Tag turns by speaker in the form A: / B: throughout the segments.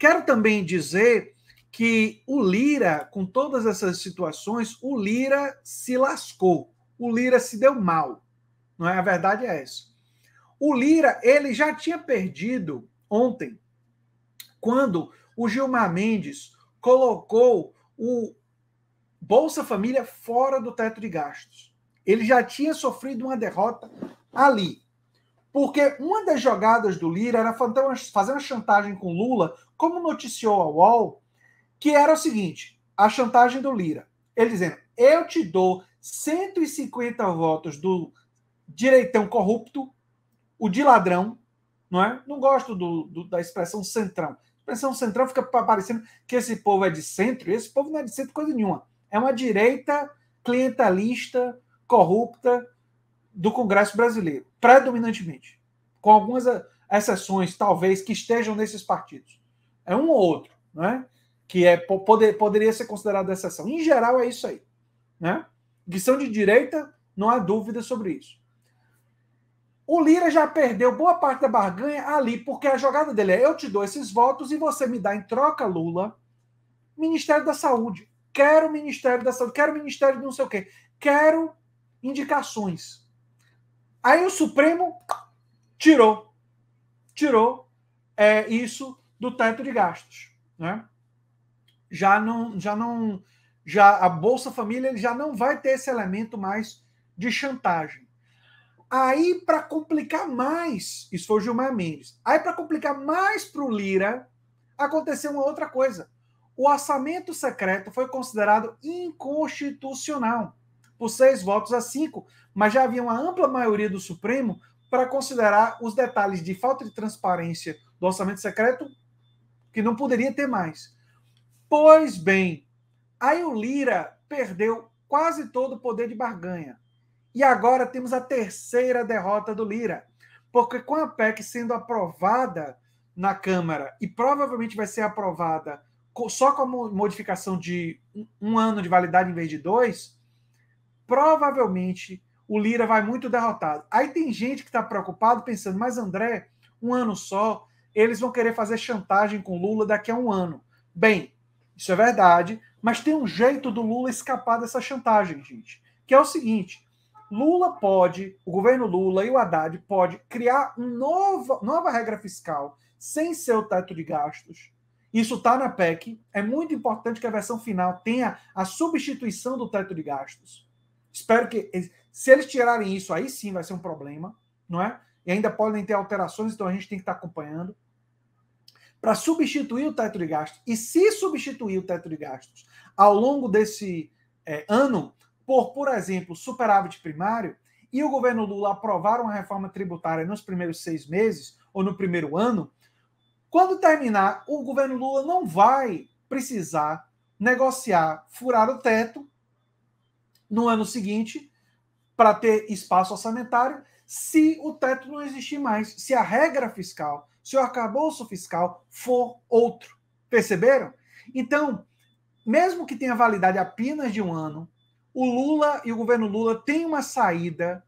A: Quero também dizer que o Lira, com todas essas situações, o Lira se lascou, o Lira se deu mal. Não é a verdade é essa. O Lira, ele já tinha perdido ontem, quando o Gilmar Mendes colocou o Bolsa Família fora do teto de gastos. Ele já tinha sofrido uma derrota ali. Porque uma das jogadas do Lira era fazer uma chantagem com Lula, como noticiou a UOL, que era o seguinte: a chantagem do Lira. Ele dizendo: eu te dou 150 votos do direitão corrupto, o de ladrão, não é? Não gosto do, do, da expressão centrão. A expressão centrão fica parecendo que esse povo é de centro, e esse povo não é de centro coisa nenhuma. É uma direita clientelista, corrupta do Congresso brasileiro predominantemente, com algumas eh, exceções, talvez, que estejam nesses partidos. É um ou outro, né? que é, poder, poderia ser considerado exceção. Em geral, é isso aí. Né? Que são de direita, não há dúvida sobre isso. O Lira já perdeu boa parte da barganha ali, porque a jogada dele é: eu te dou esses votos e você me dá em troca, Lula, Ministério da Saúde. Quero o Ministério da Saúde, quero o Ministério de não sei o quê. Quero indicações. Aí o Supremo tirou, tirou é, isso do teto de gastos, né? Já não, já não, já a Bolsa Família ele já não vai ter esse elemento mais de chantagem. Aí para complicar mais, isso foi o Gilmar Mendes. Aí para complicar mais para o Lira, aconteceu uma outra coisa. O orçamento secreto foi considerado inconstitucional por seis votos a cinco, mas já havia uma ampla maioria do Supremo para considerar os detalhes de falta de transparência do orçamento secreto, que não poderia ter mais. Pois bem, aí o Lira perdeu quase todo o poder de barganha. E agora temos a terceira derrota do Lira, porque com a PEC sendo aprovada na Câmara, e provavelmente vai ser aprovada só com a modificação de um ano de validade em vez de dois, provavelmente o Lira vai muito derrotado. Aí tem gente que está preocupado, pensando, mas André, um ano só, eles vão querer fazer chantagem com Lula daqui a um ano. Bem, isso é verdade, mas tem um jeito do Lula escapar dessa chantagem, gente, que é o seguinte: Lula pode, o governo Lula e o Haddad pode criar uma nova, nova regra fiscal sem seu teto de gastos. Isso está na PEC. É muito importante que a versão final tenha a substituição do teto de gastos. Espero que. Se eles tirarem isso, aí sim vai ser um problema, não é? E ainda podem ter alterações, então a gente tem que estar acompanhando. Para substituir o teto de gastos, e se substituir o teto de gastos ao longo desse é, ano, por, por exemplo, superávit primário, e o governo Lula aprovar uma reforma tributária nos primeiros seis meses, ou no primeiro ano, quando terminar, o governo Lula não vai precisar negociar, furar o teto no ano seguinte para ter espaço orçamentário se o teto não existir mais, se a regra fiscal, se o arcabouço fiscal for outro. Perceberam? Então, mesmo que tenha validade apenas de um ano, o Lula e o governo Lula têm uma saída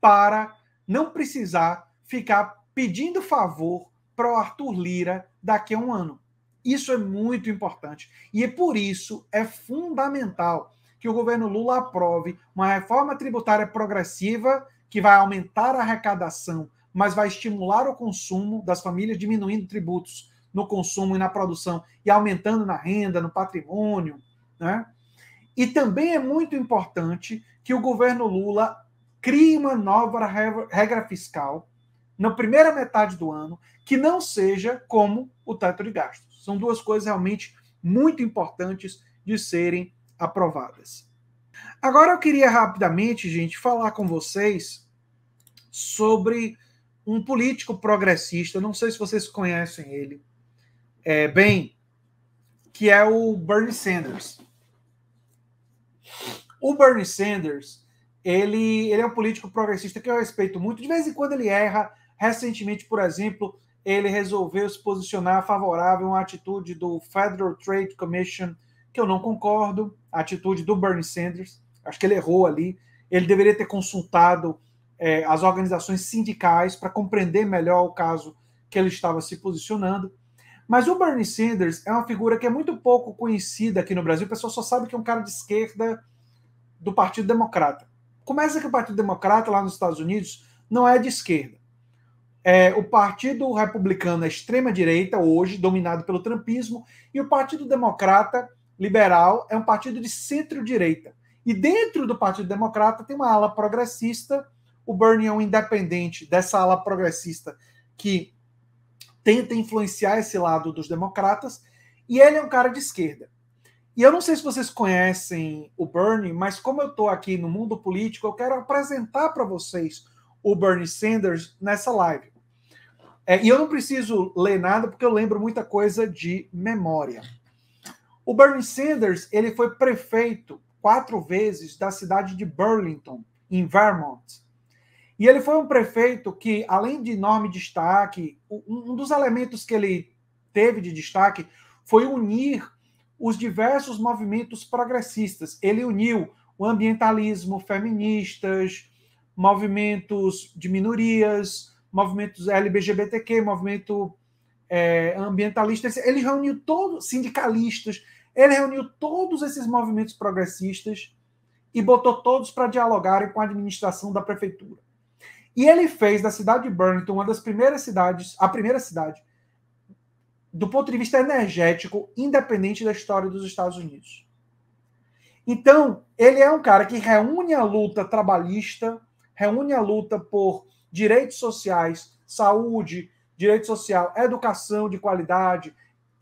A: para não precisar ficar pedindo favor para o Arthur Lira daqui a um ano. Isso é muito importante. E é por isso é fundamental que o governo Lula aprove uma reforma tributária progressiva que vai aumentar a arrecadação, mas vai estimular o consumo das famílias, diminuindo tributos no consumo e na produção e aumentando na renda, no patrimônio, né? E também é muito importante que o governo Lula crie uma nova regra fiscal na primeira metade do ano que não seja como o teto de gastos. São duas coisas realmente muito importantes de serem aprovadas. Agora eu queria rapidamente, gente, falar com vocês sobre um político progressista, não sei se vocês conhecem ele é, bem, que é o Bernie Sanders. O Bernie Sanders, ele, ele é um político progressista que eu respeito muito. De vez em quando ele erra. Recentemente, por exemplo, ele resolveu se posicionar favorável a uma atitude do Federal Trade Commission, que eu não concordo a atitude do Bernie Sanders. Acho que ele errou ali. Ele deveria ter consultado é, as organizações sindicais para compreender melhor o caso que ele estava se posicionando. Mas o Bernie Sanders é uma figura que é muito pouco conhecida aqui no Brasil. O pessoal só sabe que é um cara de esquerda do Partido Democrata. Começa que o Partido Democrata lá nos Estados Unidos não é de esquerda. É, o Partido Republicano é extrema-direita hoje, dominado pelo Trumpismo, e o Partido Democrata liberal é um partido de centro-direita. E dentro do Partido Democrata tem uma ala progressista. O Bernie é um independente dessa ala progressista que tenta influenciar esse lado dos democratas. E ele é um cara de esquerda. E eu não sei se vocês conhecem o Bernie, mas como eu estou aqui no mundo político, eu quero apresentar para vocês o Bernie Sanders nessa live. É, e eu não preciso ler nada, porque eu lembro muita coisa de memória. O Bernie Sanders ele foi prefeito quatro vezes da cidade de Burlington, em Vermont. E ele foi um prefeito que, além de enorme destaque, um dos elementos que ele teve de destaque foi unir os diversos movimentos progressistas. Ele uniu o ambientalismo, feministas, movimentos de minorias, movimentos LGBTQ, movimento é, ambientalista. Ele reuniu todos sindicalistas. Ele reuniu todos esses movimentos progressistas e botou todos para dialogarem com a administração da prefeitura. E ele fez da cidade de Burlington uma das primeiras cidades, a primeira cidade, do ponto de vista energético, independente da história dos Estados Unidos. Então, ele é um cara que reúne a luta trabalhista, reúne a luta por direitos sociais, saúde, direito social, educação de qualidade,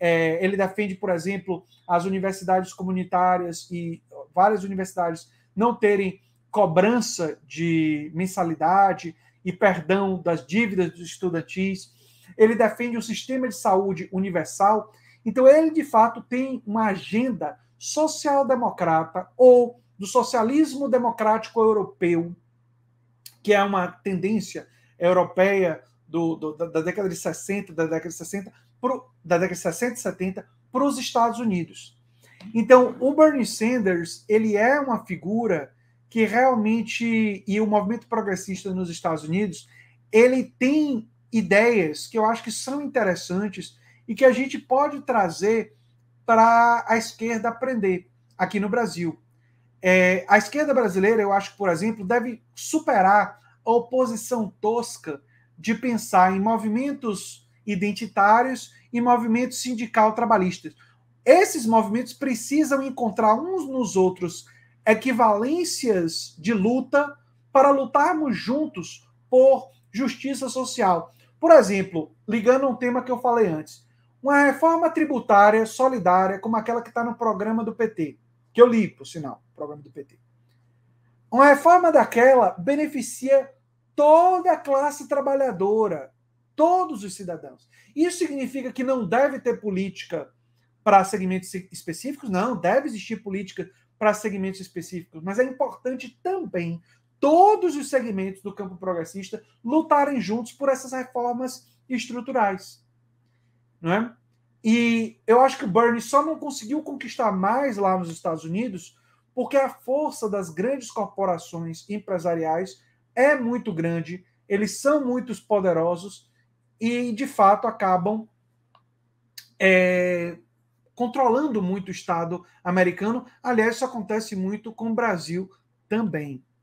A: é, ele defende, por exemplo, as universidades comunitárias e várias universidades não terem cobrança de mensalidade e perdão das dívidas dos estudantis. Ele defende o um sistema de saúde universal. Então, ele, de fato, tem uma agenda social-democrata ou do socialismo democrático europeu, que é uma tendência europeia do, do, da década de 60, da década de 60, pro, da década de 60 e 70 para os Estados Unidos. Então, o Bernie Sanders, ele é uma figura que realmente, e o movimento progressista nos Estados Unidos, ele tem ideias que eu acho que são interessantes e que a gente pode trazer para a esquerda aprender aqui no Brasil. É, a esquerda brasileira, eu acho, por exemplo, deve superar a oposição tosca de pensar em movimentos identitários e movimento sindical trabalhista. Esses movimentos precisam encontrar uns nos outros equivalências de luta para lutarmos juntos por justiça social. Por exemplo, ligando a um tema que eu falei antes, uma reforma tributária solidária como aquela que está no programa do PT, que eu li, por sinal, programa do PT. Uma reforma daquela beneficia toda a classe trabalhadora, todos os cidadãos. Isso significa que não deve ter política para segmentos específicos? Não, deve existir política para segmentos específicos, mas é importante também todos os segmentos do campo progressista lutarem juntos por essas reformas estruturais. Não é? E eu acho que o Bernie só não conseguiu conquistar mais lá nos Estados Unidos porque a força das grandes corporações empresariais é muito grande, eles são muito poderosos e, de fato, acabam é, controlando muito o Estado americano. Aliás, isso acontece muito com o Brasil também.